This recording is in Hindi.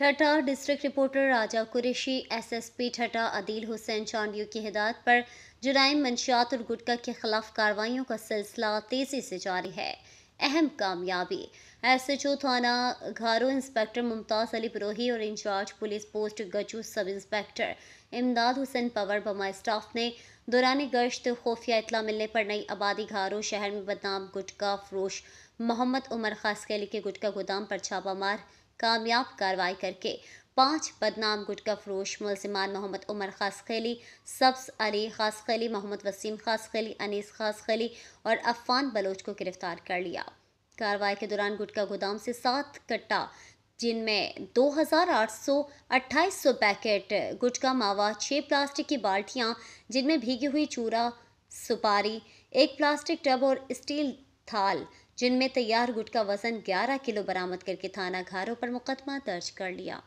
ठटा district reporter Raja Qureshi SSP Thatta Adeel Hussain Chandio की हिदायत पर जुराइम मंशियात और गुटका के खिलाफ कार्रवाइयों का सिलसिला तेजी से जारी है अहम कामयाबी एस एच ओ थाना घारो इंस्पेक्टर मुमताज़ अली बरोही और incharge police post गजू sub inspector इमदाद हुसैन पवर बमा स्टाफ ने दौरान गश्त खुफिया इतला मिलने पर नई आबादी घारो शहर में बदनाम गुटका फरोश मोहम्मद उमर खासकेली के गुटका गोदाम पर छापा मार कामयाब कार्रवाई करके पांच बदनाम गुटका फरोश मुलजमान मोहम्मद उमर खली सब्स अली खली मोहम्मद वसीम खासखेली अनीस खली और अफान बलोच को गिरफ्तार कर लिया कार्रवाई के दौरान गुटका गोदाम से सात कट्टा जिनमें 2,828 पैकेट गुटका मावा छः प्लास्टिक की बाल्टियाँ जिनमें भीगी हुई चूरा सुपारी एक प्लास्टिक टब और स्टील थाल जिनमें तैयार गुट का वजन 11 किलो बरामद करके थाना घरों पर मुकदमा दर्ज कर लिया